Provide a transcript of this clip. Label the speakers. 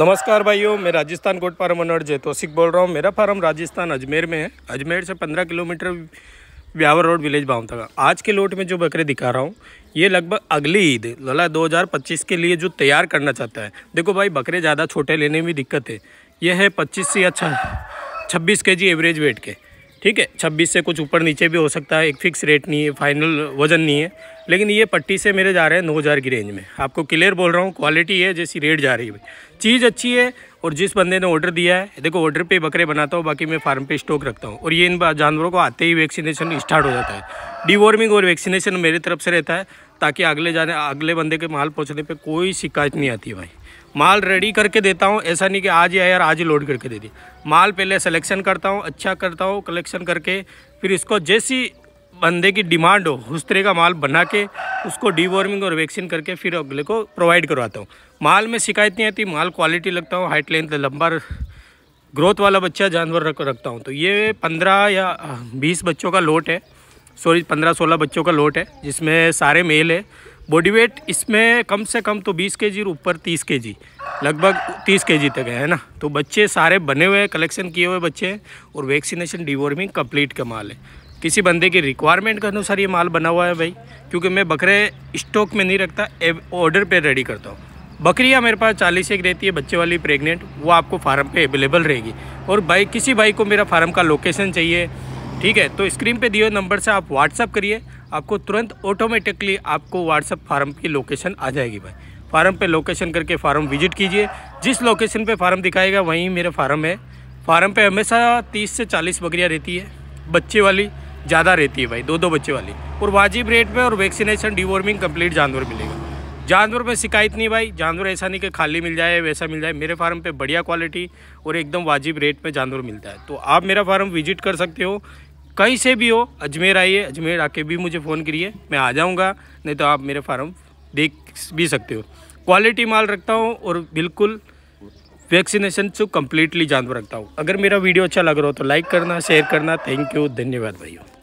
Speaker 1: नमस्कार भाइयों मैं राजस्थान कोट फार्म ओनर जय तोसिक बोल रहा हूँ मेरा फार्म राजस्थान अजमेर में है अजमेर से पंद्रह किलोमीटर ब्यावर रोड विलेज का आज के लोट में जो बकरे दिखा रहा हूँ ये लगभग अगली ईद लला 2025 के लिए जो तैयार करना चाहता है देखो भाई बकरे ज़्यादा छोटे लेने में दिक्कत है यह है पच्चीस से अच्छा छब्बीस के एवरेज वेट के ठीक है छब्बीस से कुछ ऊपर नीचे भी हो सकता है एक फिक्स रेट नहीं है फाइनल वज़न नहीं है लेकिन ये पट्टी से मेरे जा रहे हैं नौ हज़ार की रेंज में आपको क्लियर बोल रहा हूँ क्वालिटी है जैसी रेट जा रही है चीज़ अच्छी है और जिस बंदे ने ऑर्डर दिया है देखो ऑर्डर पे बकरे बनाता हूँ बाकी मैं फार्म पे स्टॉक रखता हूँ और ये इन जानवरों को आते ही वैक्सीनेशन स्टार्ट हो जाता है डीवॉर्मिंग और वैक्सीनेशन मेरी तरफ से रहता है ताकि अगले जाने अगले बंदे के माल पहुँचने पर कोई शिकायत नहीं आती भाई माल रेडी करके देता हूँ ऐसा नहीं कि आज ही आया यार आज ही लोड करके दे दी माल पहले सिलेक्शन करता हूँ अच्छा करता हूँ कलेक्शन करके फिर इसको जैसी बंदे की डिमांड हो उस तरह का माल बना के उसको डीवॉर्मिंग और वैक्सीन करके फिर अगले को प्रोवाइड करवाता हूँ माल में शिकायत नहीं आती माल क्वालिटी लगता हूँ हाइट लेंथ लंबा ग्रोथ वाला बच्चा जानवर रख रखता हूँ तो ये पंद्रह या बीस बच्चों का लोट है सॉरी पंद्रह सोलह बच्चों का लोट है जिसमें सारे मेल है बॉडी वेट इसमें कम से कम तो 20 के जी और ऊपर 30 के जी लगभग 30 के जी तक है ना तो बच्चे सारे बने हुए हैं कलेक्शन किए हुए बच्चे हैं और वैक्सीनेशन डिवॉर्मिंग कंप्लीट का माल है किसी बंदे की रिक्वायरमेंट के अनुसार ये माल बना हुआ है भाई क्योंकि मैं बकरे स्टॉक में नहीं रखता ऑर्डर पर रेडी करता हूँ बकरियाँ मेरे पास चालीस एक रहती है बच्चे वाली प्रेगनेंट वो आपको फार्म पर अवेलेबल रहेगी और भाई किसी भाई को मेरा फार्म का लोकेशन चाहिए ठीक है तो स्क्रीन पे दिए हुए नंबर से आप व्हाट्सअप करिए आपको तुरंत ऑटोमेटिकली आपको व्हाट्सअप फार्म की लोकेशन आ जाएगी भाई फार्म पे लोकेशन करके फार्म विजिट कीजिए जिस लोकेशन पे फार्म दिखाएगा वहीं मेरा फार्म है फार्म पे हमेशा तीस से चालीस बकरियाँ रहती है बच्चे वाली ज़्यादा रहती है भाई दो दो बच्चे वाली और वाजिब रेट पर और वैक्सीनेशन डिवॉर्मिंग कम्प्लीट जानवर मिलेगा जानवर में शिकायत नहीं भाई जानवर ऐसा नहीं कि खाली मिल जाए वैसा मिल जाए मेरे फार्म पे बढ़िया क्वालिटी और एकदम वाजिब रेट पे जानवर मिलता है तो आप मेरा फार्म विजिट कर सकते हो कहीं से भी हो अजमेर आइए अजमेर आके भी मुझे फ़ोन करिए मैं आ जाऊँगा नहीं तो आप मेरे फार्म देख भी सकते हो क्वालिटी माल रखता हूँ और बिल्कुल वैक्सीनेशन से कम्प्लीटली जानवर रखता हूँ अगर मेरा वीडियो अच्छा लग रहा हो तो लाइक करना शेयर करना थैंक यू धन्यवाद भाइयों